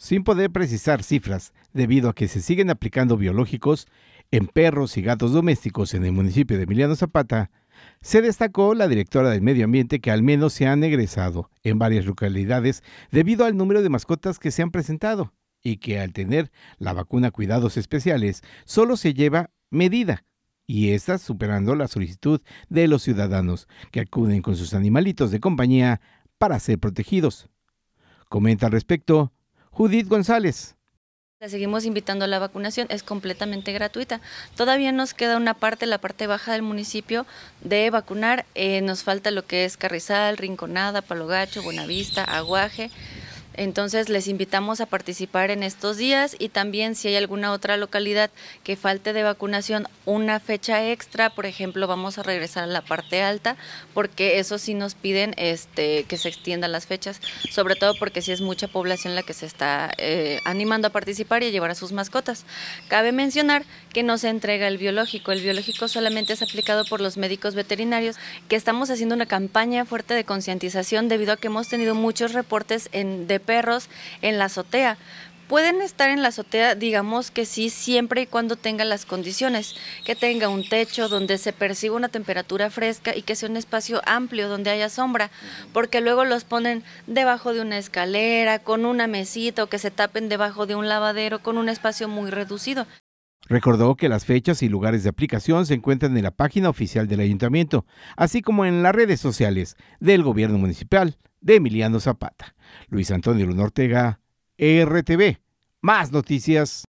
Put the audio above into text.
sin poder precisar cifras debido a que se siguen aplicando biológicos en perros y gatos domésticos en el municipio de Emiliano Zapata, se destacó la directora del medio ambiente que al menos se han egresado en varias localidades debido al número de mascotas que se han presentado y que al tener la vacuna cuidados especiales solo se lleva medida y está superando la solicitud de los ciudadanos que acuden con sus animalitos de compañía para ser protegidos. Comenta al respecto Judith González. La seguimos invitando a la vacunación, es completamente gratuita. Todavía nos queda una parte, la parte baja del municipio, de vacunar. Eh, nos falta lo que es Carrizal, Rinconada, Palogacho, Gacho, Buenavista, Aguaje. Entonces les invitamos a participar en estos días y también si hay alguna otra localidad que falte de vacunación una fecha extra, por ejemplo, vamos a regresar a la parte alta porque eso sí nos piden este, que se extiendan las fechas, sobre todo porque si es mucha población la que se está eh, animando a participar y a llevar a sus mascotas. Cabe mencionar que no se entrega el biológico, el biológico solamente es aplicado por los médicos veterinarios, que estamos haciendo una campaña fuerte de concientización debido a que hemos tenido muchos reportes en de perros en la azotea. Pueden estar en la azotea, digamos que sí, siempre y cuando tengan las condiciones, que tenga un techo donde se perciba una temperatura fresca y que sea un espacio amplio donde haya sombra, porque luego los ponen debajo de una escalera, con una mesita o que se tapen debajo de un lavadero, con un espacio muy reducido. Recordó que las fechas y lugares de aplicación se encuentran en la página oficial del ayuntamiento, así como en las redes sociales del gobierno municipal de Emiliano Zapata. Luis Antonio Luna Ortega, RTV. Más noticias.